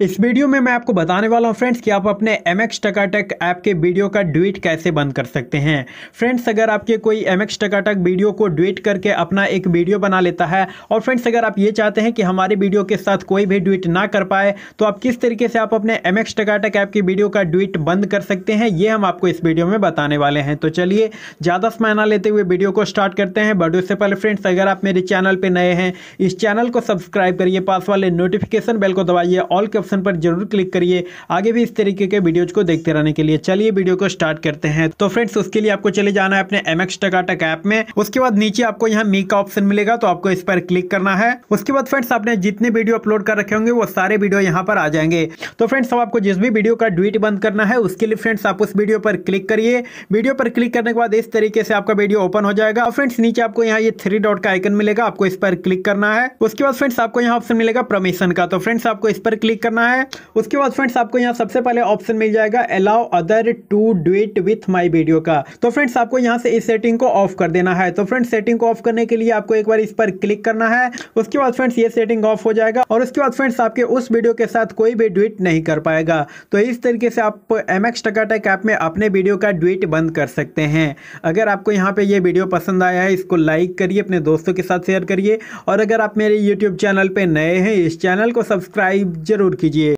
इस वीडियो में मैं आपको बताने वाला हूं फ्रेंड्स कि आप अपने एम एक्स टकाटक ऐप के वीडियो का ड्यूट कैसे बंद कर सकते हैं फ्रेंड्स अगर आपके कोई एम एक्स टकाटक वीडियो को ड्यूट करके अपना एक वीडियो बना लेता है और फ्रेंड्स अगर आप ये चाहते हैं कि हमारे वीडियो के साथ कोई भी ड्यूट ना कर पाए तो आप किस तरीके से आप अपने एम एक्स टकाटक ऐप की वीडियो का ड्यूट बंद कर सकते हैं ये हम आपको इस वीडियो में बताने वाले हैं तो चलिए ज़्यादा समय ना लेते हुए वीडियो को स्टार्ट करते हैं बट उससे पहले फ्रेंड्स अगर आप मेरे चैनल पर नए हैं इस चैनल को सब्सक्राइब करिए पास वाले नोटिफिकेशन बेल को दबाइए ऑल के ऑप्शन पर जरूर क्लिक करिए आगे भी इस तरीके के वीडियोज को देखते रहने के लिए चलिए वीडियो को स्टार्ट करते हैं तो फ्रेंड्स उसके लिए आपको चले जाना है अपने एम एक्स टकाटक ऐप में उसके बाद नीचे आपको यहाँ मी का ऑप्शन मिलेगा तो आपको इस पर क्लिक करना है उसके बाद फ्रेंड्स आपने जितने वीडियो अपलोड कर रखे होंगे वो सारे वीडियो यहाँ पर आ जाएंगे तो फ्रेंड्स अब आपको जिस भी वीडियो का ड्वीट बंद करना है उसके लिए फ्रेंड्स आप उस वीडियो पर क्लिक करिए वीडियो पर क्लिक करने के बाद इस तरीके से आपका वीडियो ओपन हो जाएगा और फ्रेंड्स नीचे आपको यहाँ ये थ्री डॉट का आइकन मिलेगा आपको इस पर क्लिक करना है उसके बाद फ्रेंड्स आपको यहाँ ऑप्शन मिलेगा परमिशन का तो फ्रेंड्स आपको इस पर क्लिक करना करना है उसके बाद फ्रेंड्स आपको यहाँ सबसे पहले ऑप्शन मिल जाएगा allow other to duet with my video का तो फ्रेंड्स आपको यहाँ से इस सेटिंग को ऑफ कर देना है तो फ्रेंड्स सेटिंग को ऑफ करने के लिए आपको एक बार इस पर क्लिक करना है उसके बाद फ्रेंड्स ये सेटिंग ऑफ हो जाएगा और उसके बाद फ्रेंड्स आपके उस वीडियो के साथ कोई भी ड्विट नहीं कर पाएगा तो इस तरीके से आप एम एक्स टकाटक ऐप में अपने वीडियो का ड्विट बंद कर सकते हैं अगर आपको यहाँ पे ये वीडियो पसंद आया है इसको लाइक करिए अपने दोस्तों के साथ शेयर करिए और अगर आप मेरे यूट्यूब चैनल पर नए हैं इस चैनल को सब्सक्राइब जरूर कीजिए идея